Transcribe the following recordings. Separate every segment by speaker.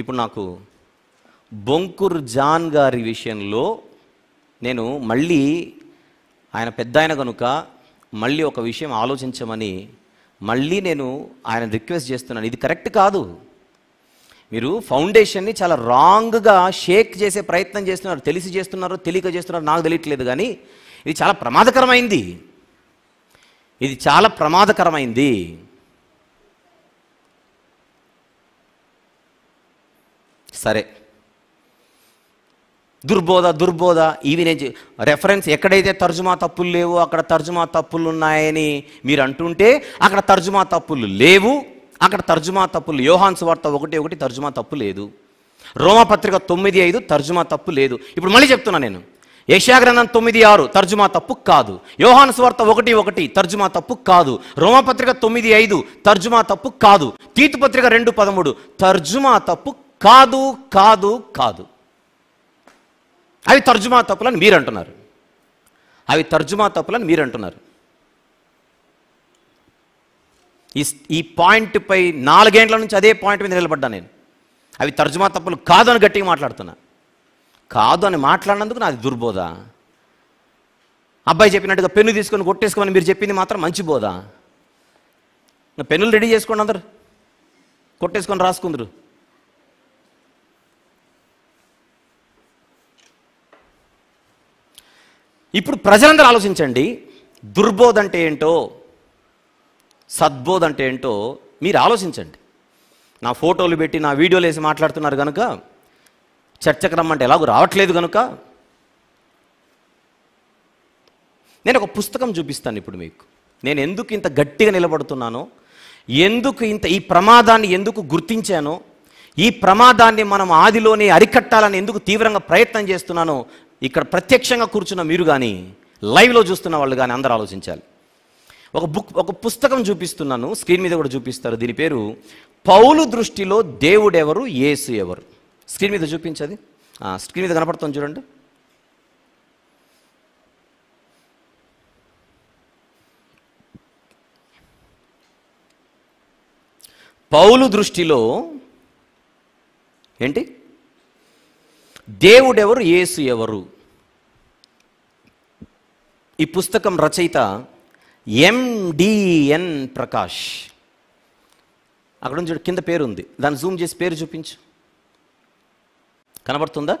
Speaker 1: ఇప్పుడు నాకు బొంకుర్ జాన్ గారి విషయంలో నేను మళ్ళీ ఆయన పెద్ద ఆయన కనుక మళ్ళీ ఒక విషయం ఆలోచించమని మళ్ళీ నేను ఆయన రిక్వెస్ట్ చేస్తున్నాను ఇది కరెక్ట్ కాదు మీరు ఫౌండేషన్ని చాలా రాంగ్గా షేక్ చేసే ప్రయత్నం చేస్తున్నారు తెలిసి చేస్తున్నారో తెలియక చేస్తున్నారో నాకు తెలియట్లేదు కానీ ఇది చాలా ప్రమాదకరమైంది ఇది చాలా ప్రమాదకరమైంది సరే దుర్బోధ దుర్బోధ ఇవి నేను రెఫరెన్స్ ఎక్కడైతే తర్జుమా తప్పులు లేవు అక్కడ తర్జుమా తప్పులు ఉన్నాయని మీరు అంటుంటే అక్కడ తర్జుమా తప్పులు లేవు అక్కడ తర్జుమా తప్పులు యోహాన్స్ వార్త ఒకటి ఒకటి తర్జుమా తప్పు లేదు రోమపత్రిక తొమ్మిది ఐదు తర్జుమా తప్పు లేదు ఇప్పుడు మళ్ళీ చెప్తున్నా నేను యశాగ్రంథం తొమ్మిది ఆరు తర్జుమా తప్పు కాదు యోహాన్ స్వార్త ఒకటి ఒకటి తర్జుమా తప్పు కాదు రోమపత్రిక తొమ్మిది ఐదు తర్జుమా తప్పు కాదు తీతుపత్రిక రెండు పదమూడు తర్జుమా తప్పు కాదు కాదు కాదు అవి తర్జుమా తప్పులని మీరు అంటున్నారు అవి తర్జుమా తప్పులని మీరు అంటున్నారు ఈ ఈ పాయింట్పై నాలుగేండ్ల నుంచి అదే పాయింట్ మీద నిలబడ్డా నేను అవి తర్జుమా తప్పులు కాదు అని గట్టిగా మాట్లాడుతున్నా కాదు అని మాట్లాడినందుకు నాది దుర్బోధ అబ్బాయి చెప్పినట్టుగా పెన్ను తీసుకొని కొట్టేసుకోమని మీరు చెప్పింది మాత్రం మంచి బోధ పెన్నులు రెడీ చేసుకోండి అందరు కొట్టేసుకొని రాసుకుందరు ఇప్పుడు ప్రజలందరూ ఆలోచించండి దుర్బోధ అంటే ఏంటో సద్బోధ అంటే ఏంటో మీరు ఆలోచించండి నా ఫోటోలు పెట్టి నా వీడియోలు వేసి మాట్లాడుతున్నారు కనుక చర్చకు రమ్మంటే ఎలాగో రావట్లేదు కనుక నేను ఒక పుస్తకం చూపిస్తాను ఇప్పుడు మీకు నేను ఎందుకు ఇంత గట్టిగా నిలబడుతున్నానో ఎందుకు ఇంత ఈ ప్రమాదాన్ని ఎందుకు గుర్తించానో ఈ ప్రమాదాన్ని మనం ఆదిలోనే అరికట్టాలని ఎందుకు తీవ్రంగా ప్రయత్నం చేస్తున్నానో ఇక్కడ ప్రత్యక్షంగా కూర్చున్న మీరు కానీ లైవ్లో చూస్తున్న వాళ్ళు కానీ అందరూ ఆలోచించాలి ఒక బుక్ ఒక పుస్తకం చూపిస్తున్నాను స్క్రీన్ మీద కూడా చూపిస్తారు దీని పేరు పౌలు దృష్టిలో దేవుడెవరు ఏసు ఎవరు స్క్రీన్ మీద చూపించది స్క్రీన్ మీద కనపడుతుంది చూడండి పౌలు దృష్టిలో ఏంటి దేవుడెవరు ఏసు ఎవరు ఈ పుస్తకం రచయిత ఎండిఎన్ ప్రకాష్ అక్కడ నుంచి కింద పేరు ఉంది దాన్ని జూమ్ చేసి పేరు చూపించు కనబడుతుందా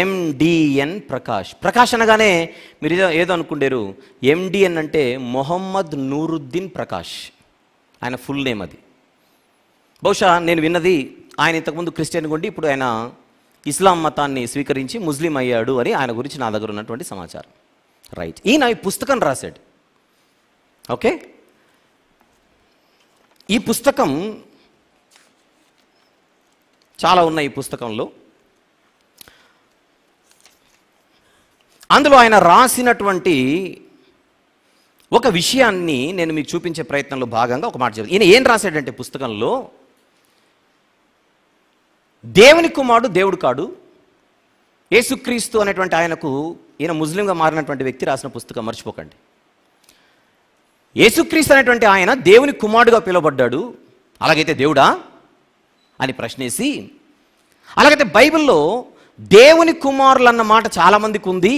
Speaker 1: ఎండిఎన్ ప్రకాష్ ప్రకాష్ అనగానే మీరు ఏదో ఏదో అనుకుంటారు ఎండిఎన్ అంటే మొహమ్మద్ నూరుద్దీన్ ప్రకాష్ ఆయన ఫుల్ నేమ్ అది బహుశా నేను విన్నది ఆయన ఇంతకుముందు క్రిస్టియన్ గుండి ఇప్పుడు ఆయన ఇస్లాం మతాన్ని స్వీకరించి ముస్లిం అయ్యాడు అని ఆయన గురించి నా దగ్గర ఉన్నటువంటి సమాచారం రైట్ ఈయన ఈ పుస్తకం రాశాడు ఓకే ఈ పుస్తకం చాలా ఉన్నాయి ఈ పుస్తకంలో అందులో ఆయన రాసినటువంటి ఒక విషయాన్ని నేను మీకు చూపించే ప్రయత్నంలో భాగంగా ఒక మాట చెప్తాను ఈయన ఏం రాశాడంటే పుస్తకంలో దేవుని కుమారుడు దేవుడు కాడు యేసుక్రీస్తు అనేటువంటి ఆయనకు ఈయన ముస్లింగా మారినటువంటి వ్యక్తి రాసిన పుస్తకం మర్చిపోకండి యేసుక్రీస్తు అనేటువంటి ఆయన దేవుని కుమారుడుగా పిలువబడ్డాడు అలాగైతే దేవుడా అని ప్రశ్నేసి అలాగైతే బైబిల్లో దేవుని కుమారులు అన్న మాట చాలామందికి ఉంది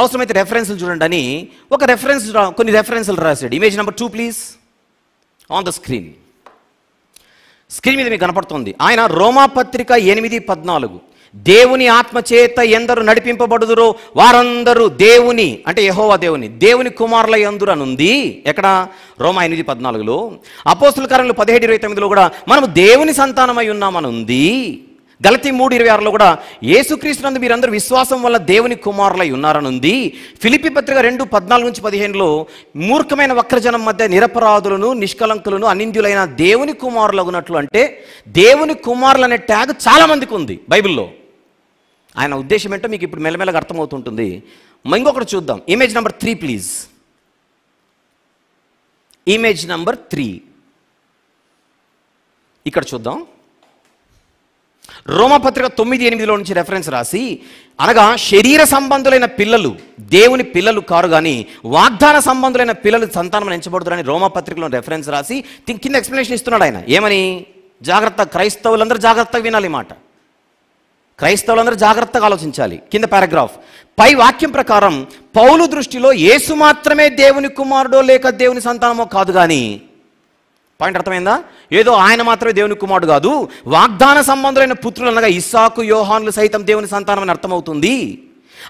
Speaker 1: అవసరమైతే రెఫరెన్స్లు చూడండి అని ఒక రెఫరెన్స్ కొన్ని రెఫరెన్స్లు రాశాడు image number two please on the screen screen మీద మీకు కనపడుతుంది ఆయన రోమా పత్రిక ఎనిమిది పద్నాలుగు దేవుని ఆత్మచేత ఎందరు నడిపింపబడుదురో వారందరూ దేవుని అంటే యహోవా దేవుని దేవుని కుమారుల ఎందురు అని ఉంది ఎక్కడ రోమ ఎనిమిది పద్నాలుగులో అపోస్తుల కార్యంలో పదిహేడు ఇరవై తొమ్మిదిలో కూడా మనం దేవుని సంతానమై ఉన్నామని ఉంది గలతి మూడు ఇరవై ఆరులో కూడా యేసుక్రీస్తు నందు మీరందరూ విశ్వాసం వల్ల దేవుని కుమారులై ఉన్నారని ఉంది ఫిలిపి పత్రిక రెండు పద్నాలుగు నుంచి పదిహేనులో మూర్ఖమైన వక్రజనం మధ్య నిరపరాధులను నిష్కలంకులను అనింద్యులైన దేవుని కుమారులు ఉన్నట్లు అంటే దేవుని కుమారులు అనే ట్యాగ్ చాలామందికి ఉంది బైబిల్లో ఆయన ఉద్దేశం ఏంటో మీకు ఇప్పుడు మెల్లమెల్లగా అర్థమవుతుంటుంది ఇంకొకటి చూద్దాం image number three please image number three ఇక్కడ చూద్దాం రోమపత్రిక తొమ్మిది ఎనిమిదిలో నుంచి రెఫరెన్స్ రాసి అనగా శరీర సంబంధులైన పిల్లలు దేవుని పిల్లలు కారు కానీ వాగ్దాన సంబంధులైన పిల్లలు సంతానం ఎంచబడుతురని రోమపత్రికలో రెఫరెన్స్ రాసి కింద ఎక్స్ప్లెనేషన్ ఇస్తున్నాడు ఆయన ఏమని జాగ్రత్త క్రైస్తవులందరూ జాగ్రత్తగా వినాలి మాట క్రైస్తవులందరూ జాగ్రత్తగా ఆలోచించాలి కింద పారాగ్రాఫ్ పై వాక్యం ప్రకారం పౌలు దృష్టిలో యేసు మాత్రమే దేవుని కుమారుడో లేక దేవుని సంతానమో కాదు కానీ పాయింట్ అర్థమైందా ఏదో ఆయన మాత్రమే దేవుని కుమారుడు కాదు వాగ్దాన సంబంధులైన పుత్రులు అనగా ఇస్సాకు యోహాన్లు సైతం దేవుని సంతానం అని అర్థమవుతుంది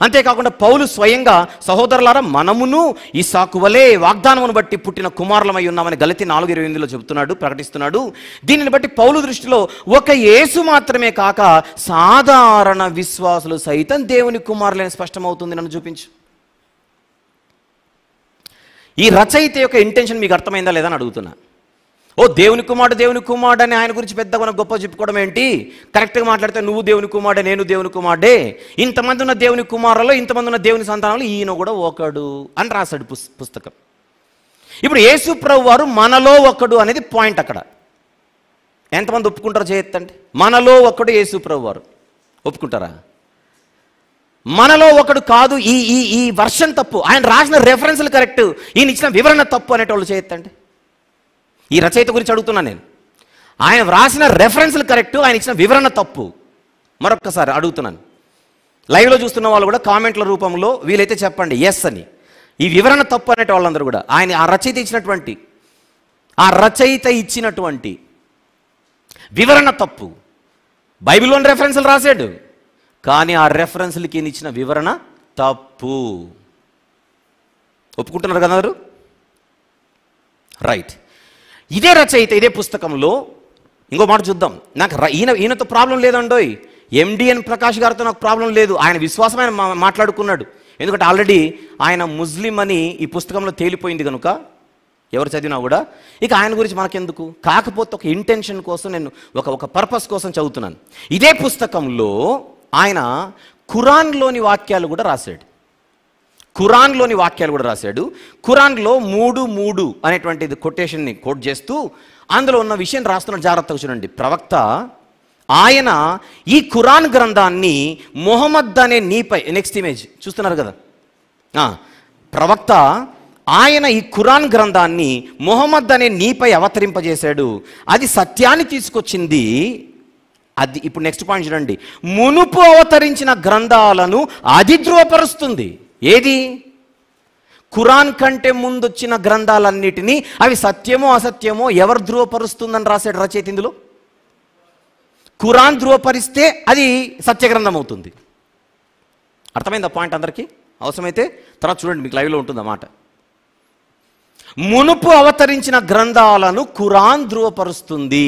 Speaker 1: అంతేకాకుండా పౌలు స్వయంగా సహోదరులారా మనమును ఈ సాకువలే వాగ్దానమును బట్టి పుట్టిన కుమారులమై ఉన్నామని గలతి నాలుగు ఇరవై ఎనిమిదిలో చెబుతున్నాడు ప్రకటిస్తున్నాడు దీనిని బట్టి పౌలు దృష్టిలో ఒక యేసు మాత్రమే కాక సాధారణ విశ్వాసులు సైతం దేవుని కుమారులని స్పష్టమవుతుంది నన్ను చూపించు ఈ రచయిత యొక్క ఇంటెన్షన్ మీకు అర్థమైందా లేదని అడుగుతున్నా ఓ దేవుని కుమారుడు దేవుని కుమారుడు అని ఆయన గురించి పెద్ద మనం గొప్ప చెప్పుకోవడం ఏంటి కరెక్ట్గా మాట్లాడితే నువ్వు దేవుని కుమారుడే నేను దేవుని కుమారుడే ఇంతమంది ఉన్న దేవుని కుమారులో ఇంతమంది ఉన్న దేవుని సంతానంలో ఈయన కూడా ఒకడు అని రాశాడు పుస్తకం ఇప్పుడు యేసు ప్రభు వారు మనలో ఒకడు అనేది పాయింట్ అక్కడ ఎంతమంది ఒప్పుకుంటారో చేయొద్దండి మనలో ఒకడు యేసు ప్రభు వారు ఒప్పుకుంటారా మనలో ఒకడు కాదు ఈ ఈ ఈ వర్షన్ తప్పు ఆయన రాసిన రెఫరెన్స్లు కరెక్ట్ ఈయన ఇచ్చిన వివరణ తప్పు అనేటోళ్ళు చేయొద్దండి ఈ రచయిత గురించి అడుగుతున్నాను నేను ఆయన వ్రాసిన రెఫరెన్స్లు కరెక్ట్ ఆయన ఇచ్చిన వివరణ తప్పు మరొక్కసారి అడుగుతున్నాను లైవ్లో చూస్తున్న వాళ్ళు కూడా కామెంట్ల రూపంలో వీలైతే చెప్పండి ఎస్ అని ఈ వివరణ తప్పు అనేటి వాళ్ళందరూ కూడా ఆయన ఆ రచయిత ఇచ్చినటువంటి ఆ రచయిత ఇచ్చినటువంటి వివరణ తప్పు బైబిల్లోని రెఫరెన్స్లు రాశాడు కానీ ఆ రెఫరెన్స్లకి ఇచ్చిన వివరణ తప్పు ఒప్పుకుంటున్నారు కదా రైట్ ఇదే రచయిత ఇదే పుస్తకంలో ఇంకో మాట చూద్దాం నాకు ఈయన ఈయనతో ప్రాబ్లం లేదండోయ్ ఎండిఎన్ ప్రకాష్ గారితో నాకు ప్రాబ్లం లేదు ఆయన విశ్వాసమైన మాట్లాడుకున్నాడు ఎందుకంటే ఆల్రెడీ ఆయన ముస్లిం అని ఈ పుస్తకంలో తేలిపోయింది కనుక ఎవరు చదివినా కూడా ఇక ఆయన గురించి మనకెందుకు కాకపోతే ఒక ఇంటెన్షన్ కోసం నేను ఒక ఒక పర్పస్ కోసం చదువుతున్నాను ఇదే పుస్తకంలో ఆయన ఖురాన్లోని వాక్యాలు కూడా రాశాడు ఖురాన్లోని వాక్యాలు కూడా రాశాడు ఖురాన్లో మూడు మూడు అనేటువంటిది కొటేషన్ని కోట్ చేస్తూ అందులో ఉన్న విషయం రాస్తున్న జాగ్రత్తగా చూడండి ప్రవక్త ఆయన ఈ ఖురాన్ గ్రంథాన్ని మొహమ్మద్ అనే నీపై నెక్స్ట్ ఇమేజ్ చూస్తున్నారు కదా ప్రవక్త ఆయన ఈ ఖురాన్ గ్రంథాన్ని మొహమ్మద్ అనే నీపై అవతరింపజేశాడు అది సత్యాన్ని తీసుకొచ్చింది అది ఇప్పుడు నెక్స్ట్ పాయింట్ చూడండి మునుపు అవతరించిన గ్రంథాలను అది ధృవపరుస్తుంది ఏది ఖురాన్ కంటే ముందొచ్చిన గ్రంథాలన్నిటినీ అవి సత్యమో అసత్యమో ఎవరు ధృవపరుస్తుందని రాశాడు రచయిత ఇందులో ఖురాన్ ధృవపరిస్తే అది సత్యగ్రంథం అవుతుంది అర్థమైందా పాయింట్ అందరికీ అవసరమైతే తర్వాత చూడండి మీకు లైవ్లో ఉంటుంది అన్నమాట మునుపు అవతరించిన గ్రంథాలను ఖురాన్ ధృవపరుస్తుంది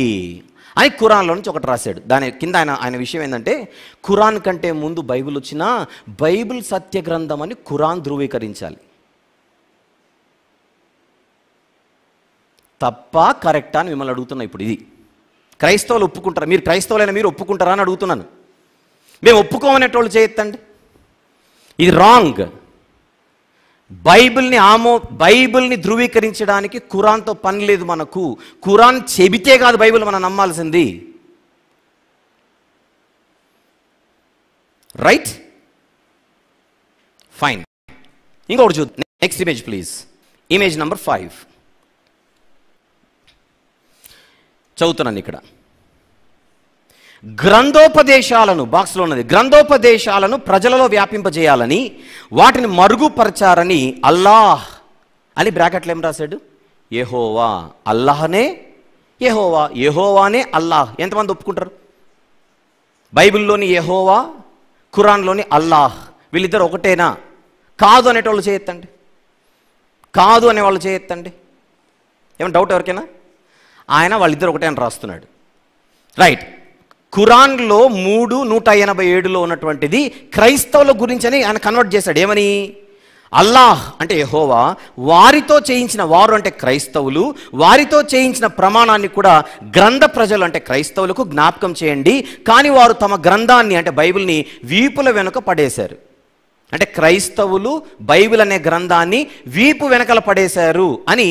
Speaker 1: అని ఖురాన్లో నుంచి ఒకటి రాశాడు దాని కింద ఆయన ఆయన విషయం ఏంటంటే ఖురాన్ కంటే ముందు బైబిల్ వచ్చినా బైబిల్ సత్య గ్రంథం అని ఖురాన్ ధృవీకరించాలి తప్ప కరెక్టా అని మిమ్మల్ని అడుగుతున్నా ఇప్పుడు ఇది క్రైస్తవులు ఒప్పుకుంటారా మీరు క్రైస్తవులైన మీరు ఒప్పుకుంటారా అని అడుగుతున్నాను మేము ఒప్పుకోమనేటోళ్ళు చేయొద్దండి ఇది రాంగ్ బైబిల్ని ఆమో బైబిల్ని ధృవీకరించడానికి కురాన్తో పని లేదు మనకు కురాన్ చెబితే కాదు బైబిల్ మనం నమ్మాల్సింది రైట్ ఫైన్ ఇంకొకటి చూద్దాం next image please image number five చదువుతున్నాను ఇక్కడ గ్రంథోపదేశాలను బాక్స్లో ఉన్నది గ్రంథోపదేశాలను ప్రజలలో వ్యాపింపజేయాలని వాటిని మరుగుపరచారని అల్లాహ్ అని బ్రాకెట్లు ఏం రాశాడు ఏహోవా అల్లాహనే ఏహోవా ఏహోవానే అల్లాహ్ ఎంతమంది ఒప్పుకుంటారు బైబిల్లోని ఏహోవా ఖురాన్లోని అల్లాహ్ వీళ్ళిద్దరు ఒకటేనా కాదు అనేటోళ్ళు చేయొత్తండి కాదు అనేవాళ్ళు చేయొత్తండి ఏమైనా డౌట్ ఎవరికైనా ఆయన వాళ్ళిద్దరు ఒకటే అని రాస్తున్నాడు రైట్ ఖురాన్లో మూడు నూట ఎనభై ఏడులో ఉన్నటువంటిది క్రైస్తవుల గురించి అని ఆయన కన్వర్ట్ చేశాడు ఏమని అల్లాహ్ అంటే యహోవా వారితో చేయించిన వారు అంటే క్రైస్తవులు వారితో చేయించిన ప్రమాణాన్ని కూడా గ్రంథ ప్రజలు అంటే క్రైస్తవులకు జ్ఞాపకం చేయండి కానీ వారు తమ గ్రంథాన్ని అంటే బైబిల్ని వీపుల వెనుక పడేశారు అంటే క్రైస్తవులు బైబిల్ అనే గ్రంథాన్ని వీపు వెనకల పడేశారు అని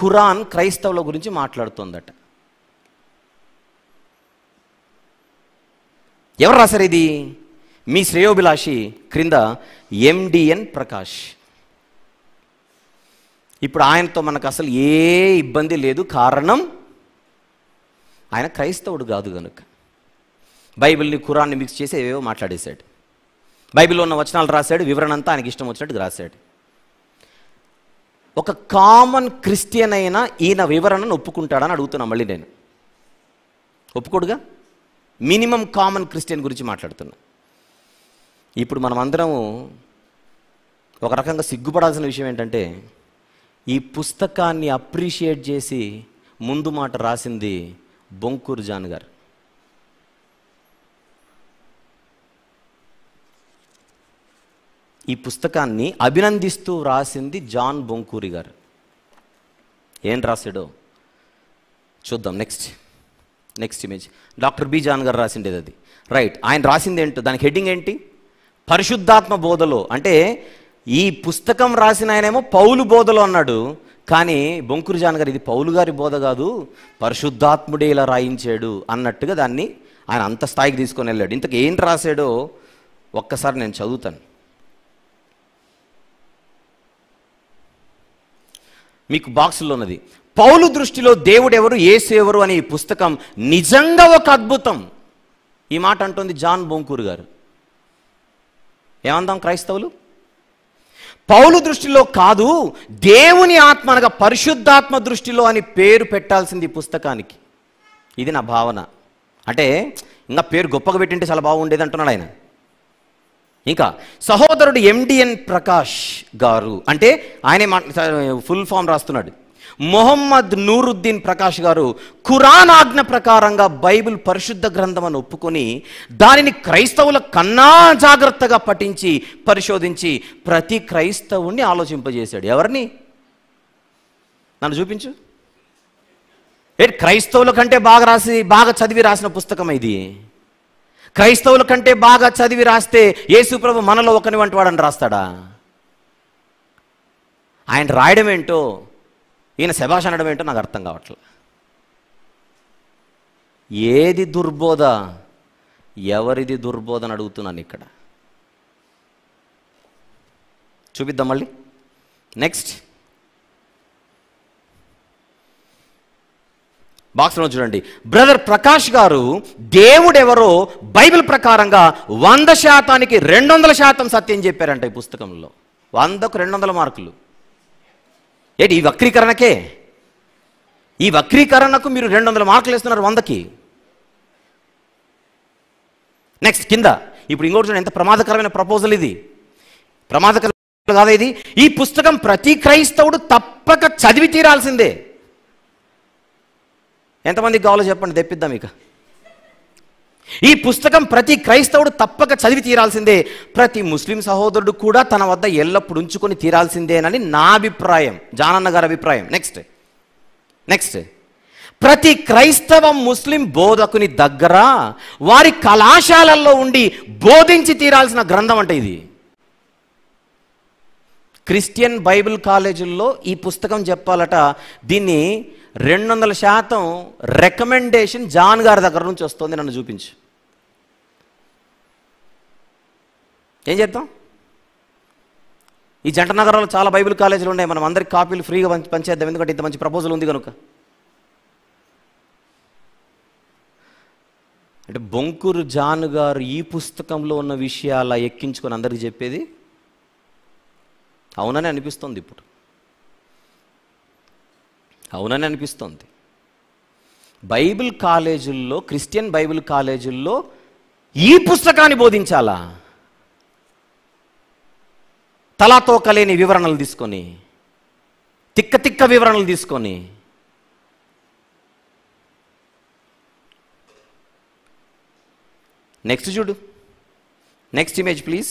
Speaker 1: ఖురాన్ క్రైస్తవుల గురించి మాట్లాడుతుందట ఎవరు రాశారు ఇది మీ శ్రేయోభిలాషి క్రింద ఎండిఎన్ ప్రకాష్ ఇప్పుడు ఆయనతో మనకు అసలు ఏ ఇబ్బంది లేదు కారణం ఆయన క్రైస్తవుడు కాదు కనుక బైబిల్ని ఖురాన్ని మిక్స్ చేసి ఏవేవో మాట్లాడేశాడు బైబిల్లో ఉన్న వచనాలు రాశాడు వివరణ అంతా ఆయనకి ఇష్టం వచ్చినట్టుగా రాశాడు ఒక కామన్ క్రిస్టియన్ అయినా ఈయన వివరణను ఒప్పుకుంటాడని అడుగుతున్నా మళ్ళీ నేను ఒప్పుకోడుగా మినిమం కామన్ క్రిస్టియన్ గురించి మాట్లాడుతున్నా ఇప్పుడు మనం అందరం ఒక రకంగా సిగ్గుపడాల్సిన విషయం ఏంటంటే ఈ పుస్తకాన్ని అప్రిషియేట్ చేసి ముందు మాట రాసింది బొంకూరు జాన్ గారు ఈ పుస్తకాన్ని అభినందిస్తూ రాసింది జాన్ బొంకూరి గారు ఏం రాశాడో చూద్దాం next next image doctor B John గారు రాసిండేది అది రైట్ ఆయన రాసింది ఏంటో దానికి హెడ్డింగ్ ఏంటి పరిశుద్ధాత్మ బోధలో అంటే ఈ పుస్తకం రాసిన ఆయనేమో పౌలు బోధలో అన్నాడు కానీ బొంకురు జాన్ గారు ఇది పౌలు గారి బోధ కాదు పరిశుద్ధాత్ముడే ఇలా రాయించాడు అన్నట్టుగా దాన్ని ఆయన అంత స్థాయికి తీసుకొని వెళ్ళాడు ఇంతకు ఏం రాశాడో ఒక్కసారి నేను చదువుతాను మీకు బాక్స్లో ఉన్నది పౌలు దృష్టిలో దేవుడెవరు ఏసు ఎవరు అనే ఈ పుస్తకం నిజంగా ఒక అద్భుతం ఈ మాట అంటుంది జాన్ బొంకూరు గారు ఏమందాం క్రైస్తవులు పౌలు దృష్టిలో కాదు దేవుని ఆత్మ అనగా పరిశుద్ధాత్మ దృష్టిలో అని పేరు పెట్టాల్సింది ఈ పుస్తకానికి ఇది నా భావన అంటే ఇంకా పేరు గొప్పగా పెట్టింటే చాలా బాగుండేది అంటున్నాడు ఆయన ఇంకా సహోదరుడు ఎండిఎన్ ప్రకాష్ గారు అంటే ఆయనే ఫుల్ ఫామ్ రాస్తున్నాడు మొహమ్మద్ నూరుద్దీన్ ప్రకాష్ గారు ఖురాన్ ఆజ్ఞ ప్రకారంగా బైబిల్ పరిశుద్ధ గ్రంథమని ఒప్పుకొని దానిని క్రైస్తవుల కన్నా జాగ్రత్తగా పఠించి పరిశోధించి ప్రతి క్రైస్తవుణ్ణి ఆలోచింపజేశాడు ఎవరిని నన్ను చూపించు ఏ క్రైస్తవుల కంటే బాగా రాసి బాగా చదివి రాసిన పుస్తకం ఇది క్రైస్తవుల కంటే బాగా చదివి రాస్తే యేసుప్రభు మనలో ఒకని వంటి వాడని రాస్తాడా ఆయన రాయడం ఏంటో ఈయన శభాష అనడం ఏంటో నాకు అర్థం కావట్లేదు ఏది దుర్బోధ ఎవరిది దుర్బోధ అని అడుగుతున్నాను ఇక్కడ చూపిద్దాం మళ్ళీ నెక్స్ట్ బాక్స్లో చూడండి బ్రదర్ ప్రకాష్ గారు దేవుడు ఎవరో బైబిల్ ప్రకారంగా వంద శాతానికి రెండు వందల శాతం సత్యం చెప్పారంట ఈ పుస్తకంలో వందకు రెండు వందల మార్కులు ఏంటి ఈ వక్రీకరణకే ఈ వక్రీకరణకు మీరు రెండు వందల మార్కులు ఇస్తున్నారు వందకి నెక్స్ట్ కింద ఇప్పుడు ఇంకోటి ఎంత ప్రమాదకరమైన ప్రపోజల్ ఇది ప్రమాదకర కాదా ఇది ఈ పుస్తకం ప్రతి క్రైస్తవుడు తప్పక చదివి తీరాల్సిందే ఎంతమందికి కావాలో చెప్పండి తెప్పిద్దాం ఇక ఈ పుస్తకం ప్రతి క్రైస్తవుడు తప్పక చదివి తీరాల్సిందే ప్రతి ముస్లిం సహోదరుడు కూడా తన వద్ద ఎల్లప్పుడు ఉంచుకొని తీరాల్సిందేనని నా అభిప్రాయం జానన్న గారి అభిప్రాయం నెక్స్ట్ నెక్స్ట్ ప్రతి క్రైస్తవ ముస్లిం బోధకుని దగ్గర వారి కళాశాలల్లో ఉండి బోధించి తీరాల్సిన గ్రంథం అంటే ఇది క్రిస్టియన్ బైబిల్ కాలేజీల్లో ఈ పుస్తకం చెప్పాలట దీన్ని రెండు వందల శాతం రికమెండేషన్ జాన్ గారి దగ్గర నుంచి వస్తుంది నన్ను చూపించి ఏం చేద్దాం ఈ జంట నగరంలో చాలా బైబిల్ కాలేజీలు ఉన్నాయి మనం అందరికి కాపీలు ఫ్రీగా పనిచేద్దాం ఎందుకంటే ఇంత మంచి ప్రపోజల్ ఉంది కనుక అంటే బొంకూరు జాన్ గారు ఈ పుస్తకంలో ఉన్న విషయాల ఎక్కించుకొని అందరికి చెప్పేది అవునని అనిపిస్తుంది ఇప్పుడు అవునని అనిపిస్తోంది బైబిల్ కాలేజీల్లో క్రిస్టియన్ బైబిల్ కాలేజీల్లో ఈ పుస్తకాన్ని బోధించాలా లేని వివరణలు తీసుకొని తిక్క తిక్క వివరణలు తీసుకొని నెక్స్ట్ చూడు నెక్స్ట్ ఇమేజ్ ప్లీజ్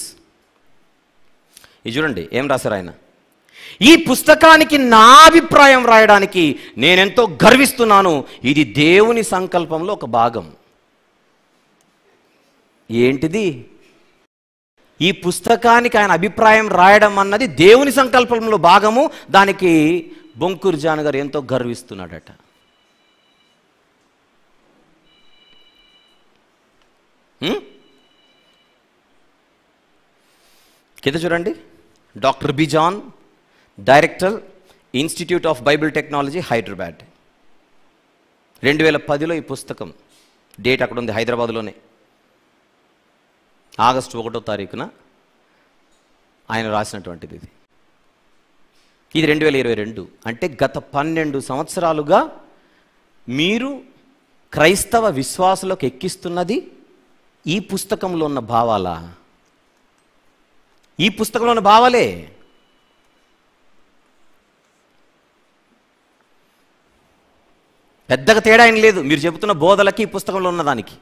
Speaker 1: ఇది చూడండి ఏం రాశారు ఆయన ఈ పుస్తకానికి నా అభిప్రాయం రాయడానికి నేనెంతో గర్విస్తున్నాను ఇది దేవుని సంకల్పంలో ఒక భాగం ఏంటిది ఈ పుస్తకానికి ఆయన అభిప్రాయం రాయడం అన్నది దేవుని సంకల్పంలో భాగము దానికి బొంకుర్జాన్ గారు ఎంతో గర్విస్తున్నాడట కింద చూడండి doctor B John director institute of Bible technology Hyderabad రెండు వేల పదిలో ఈ పుస్తకం డేట్ అక్కడ ఉంది హైదరాబాద్లోనే ఆగస్టు ఒకటో తారీఖున ఆయన రాసినటువంటిది ఇది ఇది రెండు వేల ఇరవై రెండు అంటే గత పన్నెండు సంవత్సరాలుగా మీరు క్రైస్తవ విశ్వాసులకు ఎక్కిస్తున్నది ఈ పుస్తకంలో ఉన్న భావాలా ఈ పుస్తకంలో ఉన్న భావాలే పెద్దగా తేడా ఏం లేదు మీరు చెబుతున్న బోధలకి ఈ పుస్తకంలో ఉన్నదానికి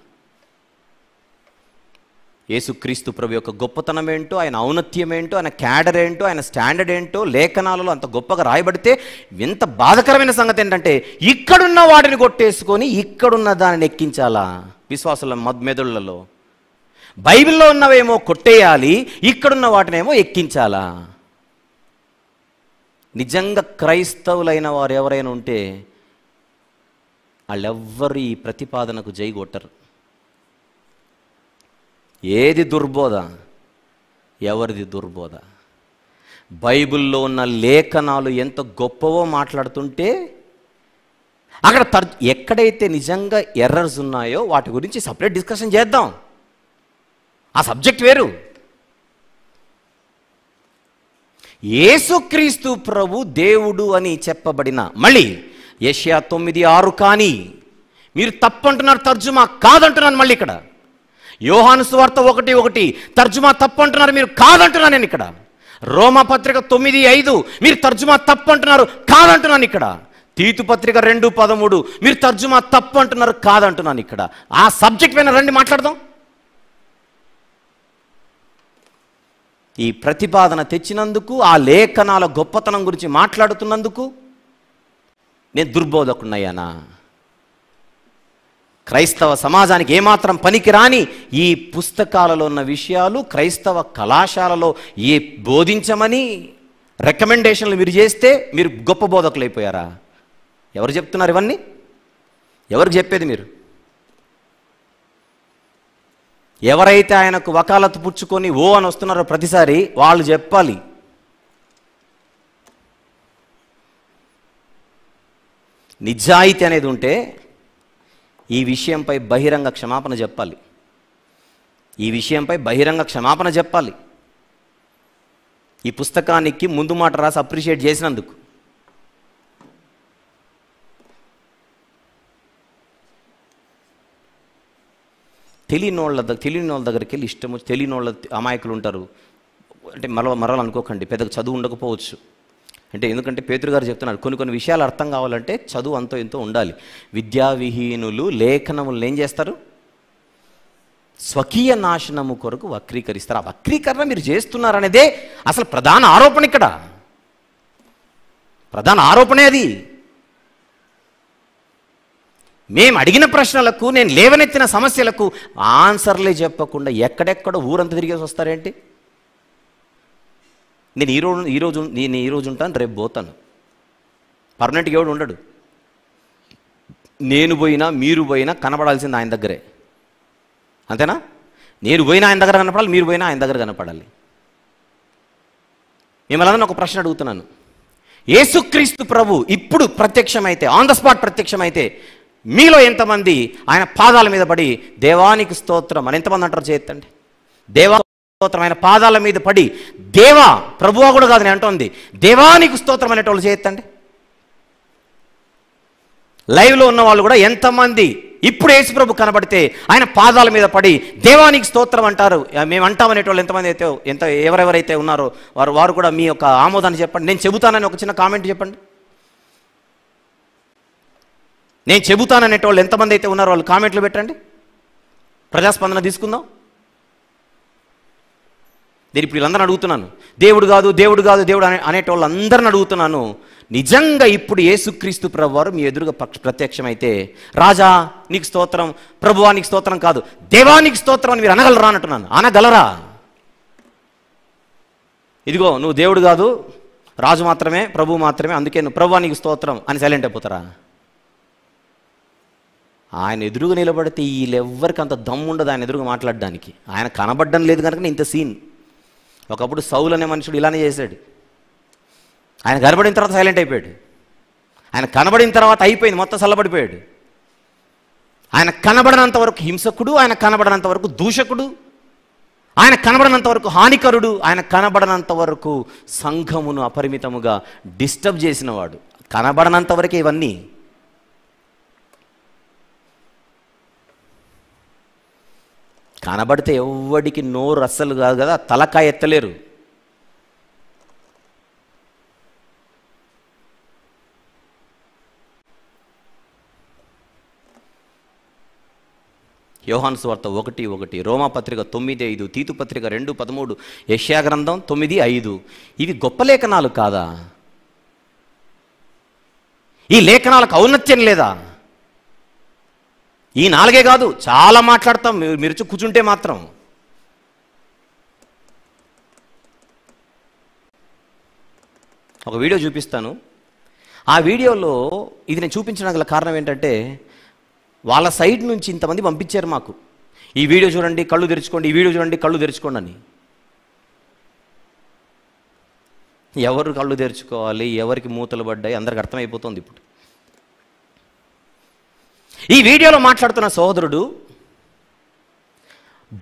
Speaker 1: యేసుక్రీస్తు ప్రభు యొక్క గొప్పతనం ఏంటో ఆయన ఔన్నత్యం ఏంటో ఆయన క్యాడర్ ఏంటో ఆయన స్టాండర్డ్ ఏంటో లేఖనాలలో అంత గొప్పగా రాయబడితే ఎంత బాధకరమైన సంగతి ఏంటంటే ఇక్కడున్న వాటిని కొట్టేసుకొని ఇక్కడున్న దానిని ఎక్కించాలా విశ్వాసుల మెదడులలో బైబిల్లో ఉన్నవేమో కొట్టేయాలి ఇక్కడున్న వాటినేమో ఎక్కించాలా నిజంగా క్రైస్తవులైన వారు ఎవరైనా ఉంటే వాళ్ళెవ్వరు ఈ ప్రతిపాదనకు జైగొట్టరు ఏది దుర్బోధ ఎవరిది దుర్బోధ బైబిల్లో ఉన్న లేఖనాలు ఎంత గొప్పవో మాట్లాడుతుంటే అక్కడ తర్ ఎక్కడైతే నిజంగా ఎర్రర్స్ ఉన్నాయో వాటి గురించి సపరేట్ డిస్కషన్ చేద్దాం ఆ సబ్జెక్ట్ వేరు ఏసుక్రీస్తు ప్రభు దేవుడు అని చెప్పబడిన మళ్ళీ ఏషియా తొమ్మిది ఆరు కానీ మీరు తప్పంటున్నారు తర్జుమా కాదంటున్నాను మళ్ళీ ఇక్కడ యోహాను సువార్త ఒకటి ఒకటి తర్జుమా తప్పంటున్నారు మీరు కాదంటున్నాను నేను ఇక్కడ రోమా పత్రిక తొమ్మిది ఐదు మీరు తర్జుమా తప్పంటున్నారు కాదంటున్నాను ఇక్కడ తీతు పత్రిక రెండు పదమూడు మీరు తర్జుమా తప్పు అంటున్నారు కాదంటున్నాను ఇక్కడ ఆ సబ్జెక్ట్ పైన రండి మాట్లాడదాం ఈ ప్రతిపాదన తెచ్చినందుకు ఆ లేఖనాల గొప్పతనం గురించి మాట్లాడుతున్నందుకు నేను దుర్బోధకున్నయ్యానా క్రైస్తవ సమాజానికి ఏమాత్రం పనికిరాని ఈ పుస్తకాలలో ఉన్న విషయాలు క్రైస్తవ కళాశాలలో ఏ బోధించమని రికమెండేషన్లు మీరు చేస్తే మీరు గొప్ప బోధకులు అయిపోయారా ఎవరు చెప్తున్నారు ఇవన్నీ ఎవరికి చెప్పేది మీరు ఎవరైతే ఆయనకు వకాలత్ పుచ్చుకొని ఓ అని వస్తున్నారో ప్రతిసారి వాళ్ళు చెప్పాలి నిజాయితీ అనేది ఉంటే ఈ విషయంపై బహిరంగ క్షమాపణ చెప్పాలి ఈ విషయంపై బహిరంగ క్షమాపణ చెప్పాలి ఈ పుస్తకానికి ముందు మాట రాసి అప్రిషియేట్ చేసినందుకు తెలియని వాళ్ళ దగ్గర తెలియని వాళ్ళ దగ్గరికి వెళ్ళి ఇష్టం వచ్చి తెలియని వాళ్ళ అమాయకులు ఉంటారు అంటే మరల మరల అనుకోకండి పెద్దగా చదువు ఉండకపోవచ్చు అంటే ఎందుకంటే పేతురు గారు చెప్తున్నారు కొన్ని కొన్ని విషయాలు అర్థం కావాలంటే చదువు అంతో ఎంతో ఉండాలి విద్యావిహీనులు లేఖనములను ఏం చేస్తారు స్వకీయ నాశనము కొరకు వక్రీకరిస్తారు ఆ వక్రీకరణ మీరు చేస్తున్నారనేదే అసలు ప్రధాన ఆరోపణ ఇక్కడ ప్రధాన ఆరోపణే అది మేము అడిగిన ప్రశ్నలకు నేను లేవనెత్తిన సమస్యలకు ఆన్సర్లే చెప్పకుండా ఎక్కడెక్కడ ఊరంతా తిరిగేసి వస్తారేంటి నేను ఈరోజు ఈరోజు నేను ఈరోజు ఉంటాను రేపు పోతాను పర్మనెంట్గా ఎవడు ఉండడు నేను పోయినా మీరు పోయినా కనపడాల్సింది ఆయన దగ్గరే అంతేనా నేను పోయినా ఆయన దగ్గర కనపడాలి మీరు పోయినా ఆయన దగ్గర కనపడాలి మిమ్మల్ని ఒక ప్రశ్న అడుగుతున్నాను ఏసుక్రీస్తు ప్రభు ఇప్పుడు ప్రత్యక్షమైతే ఆన్ ద స్పాట్ ప్రత్యక్షమైతే మీలో ఎంతమంది ఆయన పాదాల మీద పడి దేవానికి స్తోత్రం అని ఎంతమంది అంటారు చేతండి దేవా స్తోత్రం ఆయన పాదాల మీద పడి దేవా ప్రభువా కూడా కాదు నేను అంటోంది దేవానికి స్తోత్రం అనేటోళ్ళు చేయొద్దండి లైవ్లో ఉన్న వాళ్ళు కూడా ఎంతమంది ఇప్పుడు యేసుప్రభు కనబడితే ఆయన పాదాల మీద పడి దేవానికి స్తోత్రం అంటారు మేము అంటామనేటోళ్ళు ఎంతమంది అయితే ఎంత ఎవరెవరైతే ఉన్నారో వారు వారు కూడా మీ యొక్క ఆమోదాన్ని చెప్పండి నేను చెబుతానని ఒక చిన్న కామెంట్ చెప్పండి నేను చెబుతాననేటోళ్ళు ఎంతమంది అయితే ఉన్నారో వాళ్ళు కామెంట్లు పెట్టండి ప్రజాస్పందన తీసుకుందాం నేను ఇప్పుడు వీళ్ళందరూ అడుగుతున్నాను దేవుడు కాదు దేవుడు కాదు దేవుడు అనే అనేటోళ్ళు అందరిని అడుగుతున్నాను నిజంగా ఇప్పుడు యేసుక్రీస్తు వారు మీ ఎదురుగా పక్ష ప్రత్యక్షమైతే రాజా నీకు స్తోత్రం ప్రభువా నీకు స్తోత్రం కాదు దేవానికి స్తోత్రం అని మీరు అనగలరా అంటున్నాను అనగలరా ఇదిగో నువ్వు దేవుడు కాదు రాజు మాత్రమే ప్రభు మాత్రమే అందుకే నువ్వు ప్రభువానికి నీకు స్తోత్రం అని సైలెంట్ అయిపోతారా ఆయన ఎదురుగా నిలబడితే వీళ్ళెవ్వరికి అంత దమ్ముండదు ఆయన ఎదురుగా మాట్లాడడానికి ఆయన కనబడడం లేదు కనుక ఇంత సీన్ ఒకప్పుడు సౌలు అనే మనుషుడు ఇలానే చేశాడు ఆయన కనబడిన తర్వాత సైలెంట్ అయిపోయాడు ఆయన కనబడిన తర్వాత అయిపోయింది మొత్తం చల్లబడిపోయాడు ఆయన కనబడినంత వరకు హింసకుడు ఆయన కనబడనంత వరకు దూషకుడు ఆయన కనబడినంత వరకు హానికరుడు ఆయన కనబడనంత వరకు సంఘమును అపరిమితముగా డిస్టర్బ్ చేసినవాడు కనబడనంత వరకు ఇవన్నీ కనబడితే ఎవ్వడికి నోరు అస్సలు కాదు కదా తలకాయ ఎత్తలేరు యోహాన్స్ వార్త ఒకటి ఒకటి రోమాపత్రిక తొమ్మిది ఐదు పత్రిక రెండు పదమూడు గ్రంథం తొమ్మిది ఐదు ఇవి గొప్ప లేఖనాలు కాదా ఈ లేఖనాలకు ఔన్నత్యం లేదా ఈ నాలుగే కాదు చాలా మాట్లాడతాం మీరు కూర్చుంటే మాత్రం ఒక వీడియో చూపిస్తాను ఆ వీడియోలో ఇది నేను చూపించడం గల కారణం ఏంటంటే వాళ్ళ సైడ్ నుంచి ఇంతమంది పంపించారు మాకు ఈ వీడియో చూడండి కళ్ళు తెరుచుకోండి ఈ వీడియో చూడండి కళ్ళు తెరుచుకోండి అని ఎవరు కళ్ళు తెరుచుకోవాలి ఎవరికి మూతలు పడ్డాయి అందరికి అర్థమైపోతుంది ఇప్పుడు ఈ వీడియోలో మాట్లాడుతున్న సోదరుడు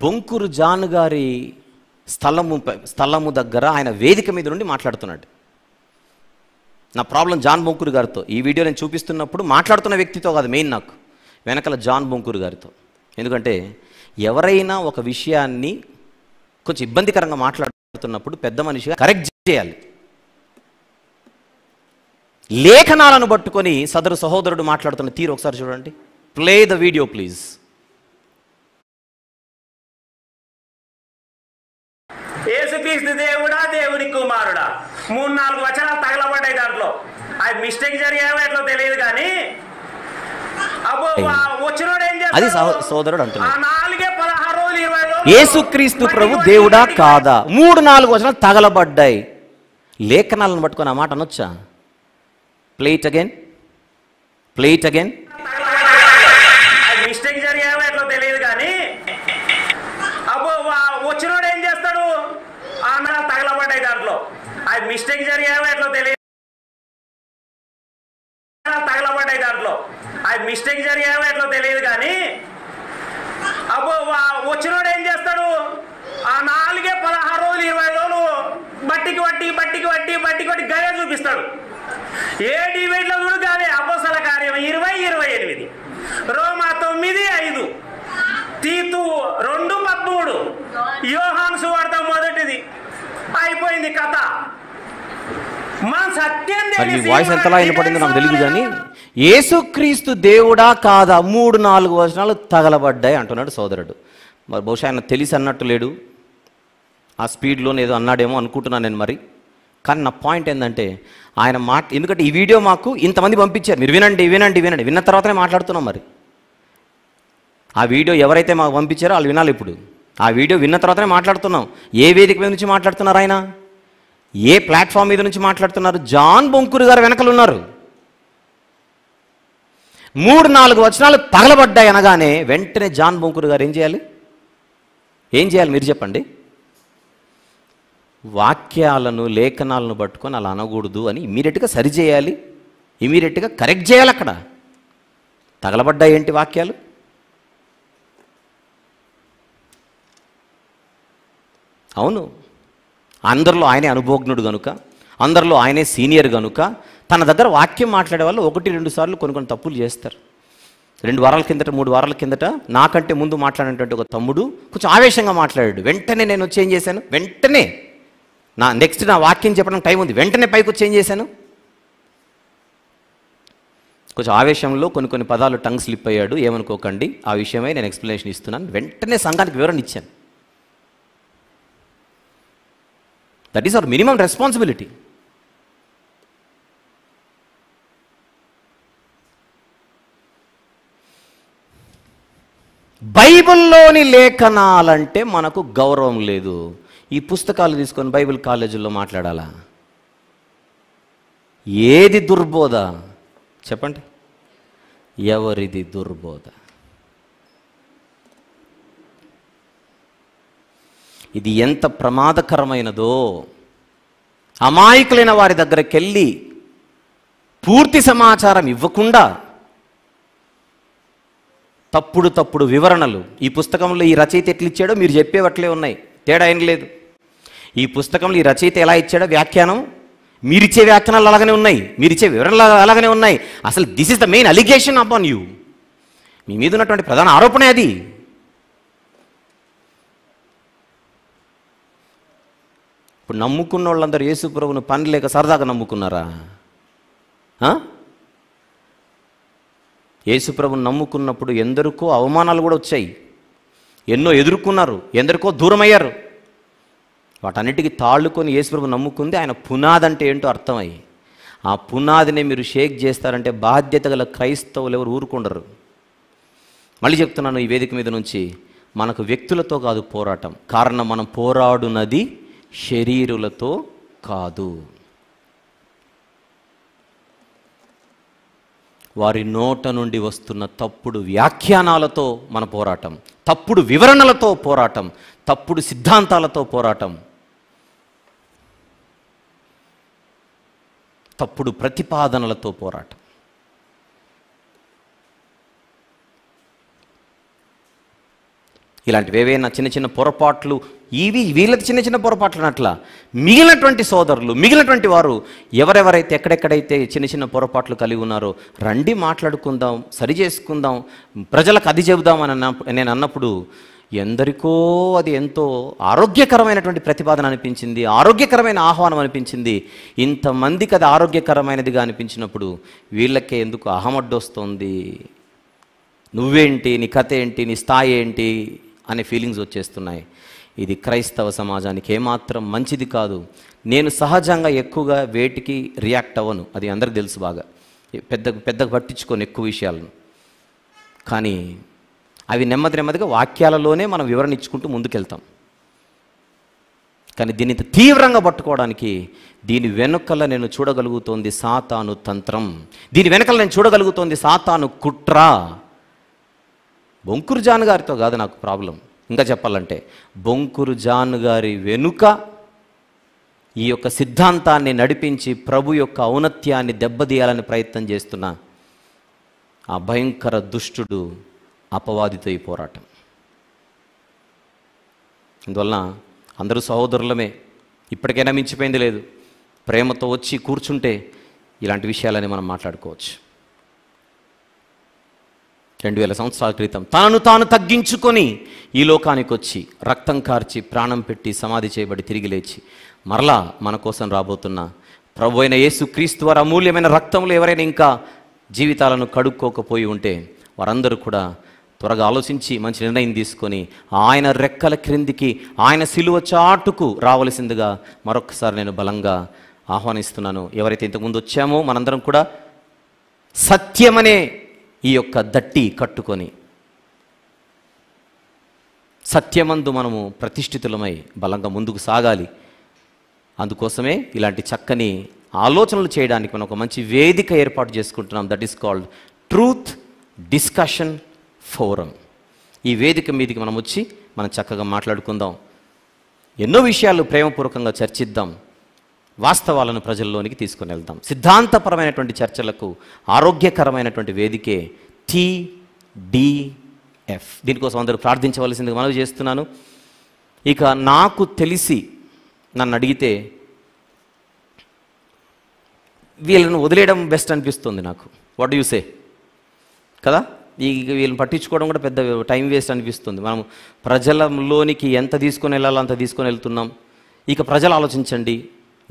Speaker 1: బొంకురు జాన్ గారి స్థలము స్థలము దగ్గర ఆయన వేదిక మీద నుండి మాట్లాడుతున్నాడు నా ప్రాబ్లం జాన్ బొంకురు గారితో ఈ వీడియో నేను చూపిస్తున్నప్పుడు మాట్లాడుతున్న వ్యక్తితో కాదు మెయిన్ నాకు వెనకల జాన్ బొంకురు గారితో ఎందుకంటే ఎవరైనా ఒక విషయాన్ని కొంచెం ఇబ్బందికరంగా మాట్లాడుతున్నప్పుడు పెద్ద మనిషిగా కరెక్ట్ చేయాలి లేఖనాలను పట్టుకొని సదరు సహోదరుడు మాట్లాడుతున్న తీరు ఒకసారి చూడండి ప్లే ద వీడియో ప్లీజ్ ఏసుక్రీస్తు దేవుడా దేవుని కుమారుడా మూడు నాలుగు వచనాలు తగలబడ్డాయి దాంట్లో అది మిస్టేక్ జరిగేవో ఎట్లా తెలియదు కానీ అది సోదరుడు అంటున్నాడు ప్రభు దేవుడా కాదా మూడు నాలుగు వచనాలు తగలబడ్డాయి లేఖనాలను పట్టుకొని ఆ మాట అనొచ్చా play it again play it again mistake జరిగాయో ఎట్లా తెలియదు తగలబడ్డాయి దాంట్లో అది మిస్టేక్ జరిగాయో ఎట్లా తెలియదు కానీ అబ్బో వచ్చినోడు ఏం చేస్తాడు ఆ నాలుగే పదహారు రోజులు ఇరవై రోజులు బట్టికి వట్టి బట్టికి వట్టి బట్టికి వట్టి గదే చూపిస్తాడు ఏ డిబేట్లో చూడు గానే
Speaker 2: అది వాయిస్ ఎంతలా వినపడిందో
Speaker 1: నాకు తెలియదు కానీ యేసుక్రీస్తు దేవుడా కాదా మూడు నాలుగు వచనాలు తగలబడ్డాయి అంటున్నాడు సోదరుడు మరి బహుశా ఆయన తెలిసి అన్నట్టు లేడు ఆ స్పీడ్లో ఏదో అన్నాడేమో అనుకుంటున్నాను నేను మరి కానీ నా పాయింట్ ఏంటంటే ఆయన మాట ఎందుకంటే ఈ వీడియో మాకు ఇంతమంది పంపించారు మీరు వినండి వినండి వినండి విన్న తర్వాతనే మాట్లాడుతున్నాం మరి ఆ వీడియో ఎవరైతే మాకు పంపించారో వాళ్ళు వినాలి ఇప్పుడు ఆ వీడియో విన్న తర్వాతనే మాట్లాడుతున్నాం ఏ వేదిక మీద నుంచి మాట్లాడుతున్నారు ఆయన ఏ ప్లాట్ఫామ్ మీద నుంచి మాట్లాడుతున్నారు జాన్ బొంకురు గారు వెనకలున్నారు మూడు నాలుగు వచనాలు తగలబడ్డాయి అనగానే వెంటనే జాన్ బొంకురు గారు ఏం చేయాలి ఏం చేయాలి మీరు చెప్పండి వాక్యాలను లేఖనాలను పట్టుకొని అలా అనకూడదు అని ఇమీడియట్గా సరిచేయాలి ఇమీడియట్గా కరెక్ట్ చేయాలి అక్కడ తగలబడ్డాయి ఏంటి వాక్యాలు అవును అందరిలో ఆయనే అనుభోగ్నుడు కనుక అందరిలో ఆయనే సీనియర్ కనుక తన దగ్గర వాక్యం మాట్లాడే వాళ్ళు ఒకటి రెండు సార్లు కొన్ని కొన్ని తప్పులు చేస్తారు రెండు వారాల కిందట మూడు వారాల కిందట నాకంటే ముందు మాట్లాడినటువంటి ఒక తమ్ముడు కొంచెం ఆవేశంగా మాట్లాడాడు వెంటనే నేను వచ్చి ఏం చేశాను వెంటనే నా నెక్స్ట్ నా వాక్యం చెప్పడం టైం ఉంది వెంటనే పైకి వచ్చి ఏం చేశాను కొంచెం ఆవేశంలో కొన్ని కొన్ని పదాలు టంగ్ స్లిప్ అయ్యాడు ఏమనుకోకండి ఆ విషయమై నేను ఎక్స్ప్లెనేషన్ ఇస్తున్నాను వెంటనే సంఘానికి వివరణ ఇచ్చాను that is our minimum responsibility బైబిల్లోని లేఖనాలంటే మనకు గౌరవం లేదు ఈ పుస్తకాలు తీసుకొని బైబిల్ కాలేజీల్లో మాట్లాడాలా ఏది దుర్బోధ చెప్పండి ఎవరిది దుర్బోధ ఇది ఎంత ప్రమాదకరమైనదో అమాయకులైన వారి దగ్గరికి వెళ్ళి పూర్తి సమాచారం ఇవ్వకుండా తప్పుడు తప్పుడు వివరణలు ఈ పుస్తకంలో ఈ రచయిత ఇచ్చాడో మీరు చెప్పేవట్లే ఉన్నాయి తేడా ఏం లేదు ఈ పుస్తకంలో ఈ రచయిత ఎలా ఇచ్చాడో వ్యాఖ్యానం మీరిచ్చే వ్యాఖ్యానాలు అలాగనే ఉన్నాయి మీరిచ్చే వివరణలు అలాగనే ఉన్నాయి అసలు this is the main allegation upon you మీ మీద ఉన్నటువంటి ప్రధాన ఆరోపణే అది ఇప్పుడు నమ్ముకున్న వాళ్ళందరూ యేసు ప్రభుని పని లేక సరదాగా నమ్ముకున్నారా యేసుప్రభుని నమ్ముకున్నప్పుడు ఎందరికో అవమానాలు కూడా వచ్చాయి ఎన్నో ఎదుర్కొన్నారు ఎందరికో దూరమయ్యారు వాటన్నిటికీ తాళ్ళుకొని యేసుప్రభు నమ్ముకుంది ఆయన పునాది అంటే ఏంటో అర్థమయ్యి ఆ పునాదిని మీరు షేక్ చేస్తారంటే బాధ్యత గల క్రైస్తవులు ఎవరు ఊరుకుండరు మళ్ళీ చెప్తున్నాను ఈ వేదిక మీద నుంచి మనకు వ్యక్తులతో కాదు పోరాటం కారణం మనం పోరాడునది శరీరులతో కాదు వారి నోట నుండి వస్తున్న తప్పుడు వ్యాఖ్యానాలతో మన పోరాటం తప్పుడు వివరణలతో పోరాటం తప్పుడు సిద్ధాంతాలతో పోరాటం తప్పుడు ప్రతిపాదనలతో పోరాటం ఇలాంటివి ఏవైనా చిన్న చిన్న పొరపాట్లు ఇవి వీళ్ళది చిన్న చిన్న పొరపాట్లు అట్లా మిగిలినటువంటి సోదరులు మిగిలినటువంటి వారు ఎవరెవరైతే ఎక్కడెక్కడైతే చిన్న చిన్న పొరపాట్లు కలిగి ఉన్నారో రండి మాట్లాడుకుందాం సరి చేసుకుందాం ప్రజలకు అది చెబుదామని అన్న నేను అన్నప్పుడు ఎందరికో అది ఎంతో ఆరోగ్యకరమైనటువంటి ప్రతిపాదన అనిపించింది ఆరోగ్యకరమైన ఆహ్వానం అనిపించింది ఇంతమందికి అది ఆరోగ్యకరమైనదిగా అనిపించినప్పుడు వీళ్ళకే ఎందుకు అహమడ్డొస్తోంది నువ్వేంటి నీ కథ ఏంటి నీ స్థాయి ఏంటి అనే ఫీలింగ్స్ వచ్చేస్తున్నాయి ఇది క్రైస్తవ సమాజానికి ఏమాత్రం మంచిది కాదు నేను సహజంగా ఎక్కువగా వేటికి రియాక్ట్ అవ్వను అది అందరికి తెలుసు బాగా పెద్ద పెద్ద పట్టించుకొని ఎక్కువ విషయాలను కానీ అవి నెమ్మది నెమ్మదిగా వాక్యాలలోనే మనం వివరణ ఇచ్చుకుంటూ ముందుకెళ్తాం కానీ దీన్ని తీవ్రంగా పట్టుకోవడానికి దీని వెనుకల నేను చూడగలుగుతోంది సాతాను తంత్రం దీని వెనుకల నేను చూడగలుగుతోంది సాతాను కుట్ర బొంకురు జాన్ గారితో కాదు నాకు ప్రాబ్లం ఇంకా చెప్పాలంటే బొంకురు జాన్ గారి వెనుక ఈ యొక్క సిద్ధాంతాన్ని నడిపించి ప్రభు యొక్క ఔన్నత్యాన్ని దెబ్బతీయాలని ప్రయత్నం చేస్తున్న ఆ భయంకర దుష్టుడు అపవాదితో ఈ పోరాటం అందువలన అందరూ సహోదరులమే ఇప్పటికైనా మించిపోయింది లేదు ప్రేమతో వచ్చి కూర్చుంటే ఇలాంటి విషయాలని మనం మాట్లాడుకోవచ్చు రెండు వేల సంవత్సరాల క్రితం తనను తాను తగ్గించుకొని ఈ లోకానికి వచ్చి రక్తం కార్చి ప్రాణం పెట్టి సమాధి చేయబడి తిరిగి లేచి మరలా మన కోసం రాబోతున్న ప్రభు అయిన యేసు క్రీస్తు వారు అమూల్యమైన రక్తంలో ఎవరైనా ఇంకా జీవితాలను కడుక్కోకపోయి ఉంటే వారందరూ కూడా త్వరగా ఆలోచించి మంచి నిర్ణయం తీసుకొని ఆయన రెక్కల క్రిందికి ఆయన సిలువ చాటుకు రావలసిందిగా మరొకసారి నేను బలంగా ఆహ్వానిస్తున్నాను ఎవరైతే ఇంతకుముందు వచ్చామో మనందరం కూడా సత్యమనే ఈ యొక్క దట్టి కట్టుకొని సత్యమందు మనము ప్రతిష్ఠితులమై బలంగా ముందుకు సాగాలి అందుకోసమే ఇలాంటి చక్కని ఆలోచనలు చేయడానికి మనం ఒక మంచి వేదిక ఏర్పాటు చేసుకుంటున్నాం that is called truth discussion forum ఈ వేదిక మీదకి మనం వచ్చి మనం చక్కగా మాట్లాడుకుందాం ఎన్నో విషయాలు ప్రేమపూర్వకంగా చర్చిద్దాం వాస్తవాలను ప్రజల్లోనికి తీసుకుని వెళ్తాం సిద్ధాంతపరమైనటువంటి చర్చలకు ఆరోగ్యకరమైనటువంటి వేదికే టీడిఎఫ్ దీనికోసం అందరూ ప్రార్థించవలసింది మనవి చేస్తున్నాను ఇక నాకు తెలిసి నన్ను అడిగితే వీళ్ళను వదిలేయడం బెస్ట్ అనిపిస్తుంది నాకు వాట్ డూ సే కదా ఈ వీళ్ళని పట్టించుకోవడం కూడా పెద్ద టైం వేస్ట్ అనిపిస్తుంది మనం ప్రజలలోనికి ఎంత తీసుకొని వెళ్ళాలో అంత తీసుకొని వెళ్తున్నాం ఇక ప్రజలు ఆలోచించండి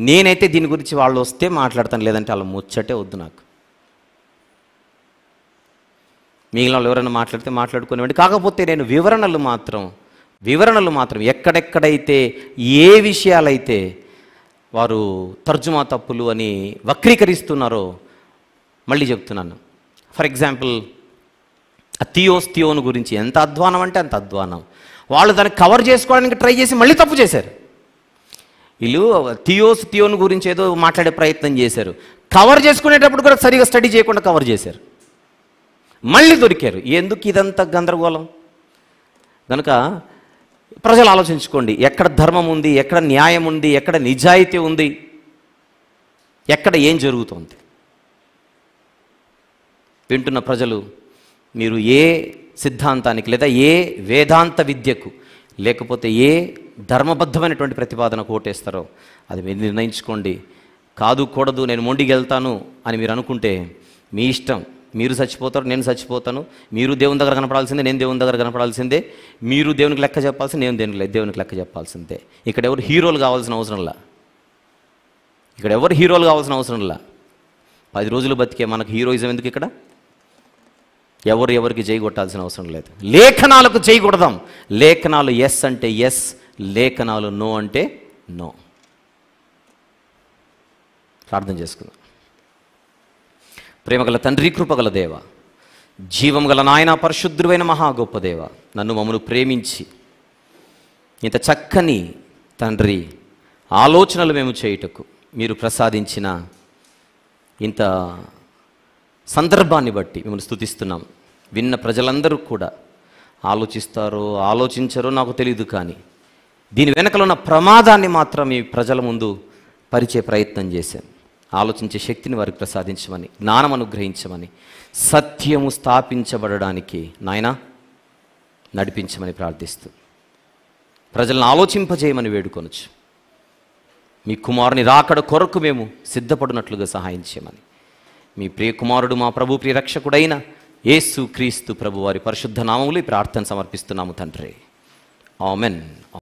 Speaker 1: నేనైతే దీని గురించి వాళ్ళు వస్తే మాట్లాడతాను లేదంటే వాళ్ళ ముచ్చటే వద్దు నాకు మిగిలిన వాళ్ళు ఎవరైనా మాట్లాడితే మాట్లాడుకునేవాడి కాకపోతే నేను వివరణలు మాత్రం వివరణలు మాత్రం ఎక్కడెక్కడైతే ఏ విషయాలైతే వారు తర్జుమా తప్పులు అని వక్రీకరిస్తున్నారో మళ్ళీ చెప్తున్నాను ఫర్ ఎగ్జాంపుల్ థియోస్ గురించి ఎంత అధ్వానం అంటే అంత అధ్వానం వాళ్ళు దాన్ని కవర్ చేసుకోవడానికి ట్రై చేసి మళ్ళీ తప్పు చేశారు వీళ్ళు థియోస్ థియోన్ గురించి ఏదో మాట్లాడే ప్రయత్నం చేశారు కవర్ చేసుకునేటప్పుడు కూడా సరిగా స్టడీ చేయకుండా కవర్ చేశారు మళ్ళీ దొరికారు ఎందుకు ఇదంతా గందరగోళం కనుక ప్రజలు ఆలోచించుకోండి ఎక్కడ ధర్మం ఉంది ఎక్కడ న్యాయం ఉంది ఎక్కడ నిజాయితీ ఉంది ఎక్కడ ఏం జరుగుతుంది వింటున్న ప్రజలు మీరు ఏ సిద్ధాంతానికి లేదా ఏ వేదాంత విద్యకు లేకపోతే ఏ ధర్మబద్ధమైనటువంటి ప్రతిపాదన కోటేస్తారో అది మీరు నిర్ణయించుకోండి కాదు కూడదు నేను మొండిగెళ్తాను అని మీరు అనుకుంటే మీ ఇష్టం మీరు చచ్చిపోతారు నేను చచ్చిపోతాను మీరు దేవుని దగ్గర కనపడాల్సిందే నేను దేవుని దగ్గర కనపడాల్సిందే మీరు దేవునికి లెక్క చెప్పాల్సిందే నేను దేవునికి దేవునికి లెక్క చెప్పాల్సిందే ఇక్కడ ఎవరు హీరోలు కావాల్సిన అవసరంలా ఇక్కడ ఎవరు హీరోలు కావాల్సిన అవసరంలా పది రోజులు బతికే మనకు హీరోయిజం ఎందుకు ఇక్కడ ఎవరు ఎవరికి చేయి కొట్టాల్సిన అవసరం లేదు లేఖనాలకు చేయకూడదాం లేఖనాలు ఎస్ అంటే ఎస్ లేఖనాలు నో అంటే నో ప్రార్థన చేసుకుందాం ప్రేమగల తండ్రి కృపగల దేవ జీవం గల నాయన పరిశుద్ధుడైన మహా గొప్ప దేవ నన్ను మమ్మను ప్రేమించి ఇంత చక్కని తండ్రి ఆలోచనలు మేము చేయుటకు మీరు ప్రసాదించిన ఇంత సందర్భాన్ని బట్టి మిమ్మల్ని స్థుతిస్తున్నాం విన్న ప్రజలందరూ కూడా ఆలోచిస్తారో ఆలోచించారో నాకు తెలియదు కానీ దీని వెనుకలున్న ఉన్న ప్రమాదాన్ని మాత్రం ఈ ప్రజల ముందు పరిచే ప్రయత్నం చేశాను ఆలోచించే శక్తిని వారికి ప్రసాదించమని జ్ఞానం అనుగ్రహించమని సత్యము స్థాపించబడడానికి నాయన నడిపించమని ప్రార్థిస్తూ ప్రజలను ఆలోచింపజేయమని వేడుకొనొచ్చు మీ కుమారుని రాకడ కొరకు మేము సిద్ధపడినట్లుగా సహాయం చేయమని మీ ప్రియకుమారుడు మా ప్రభు ప్రియరక్షకుడైన యేసు క్రీస్తు ప్రభు వారి పరిశుద్ధ నామములు ప్రార్థన సమర్పిస్తున్నాము తండ్రి ఆమెన్